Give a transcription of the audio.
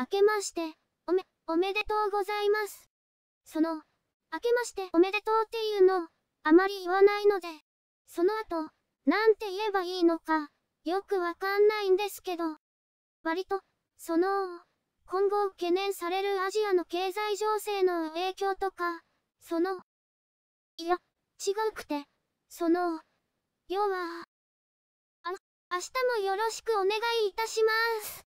明けまして、おめ、おめでとうございます。その、明けましておめでとうっていうの、あまり言わないので、その後、なんて言えばいいのか、よくわかんないんですけど、割と、その、今後懸念されるアジアの経済情勢の影響とか、その、いや、違うくて、その、要は、あ、明日もよろしくお願いいたします。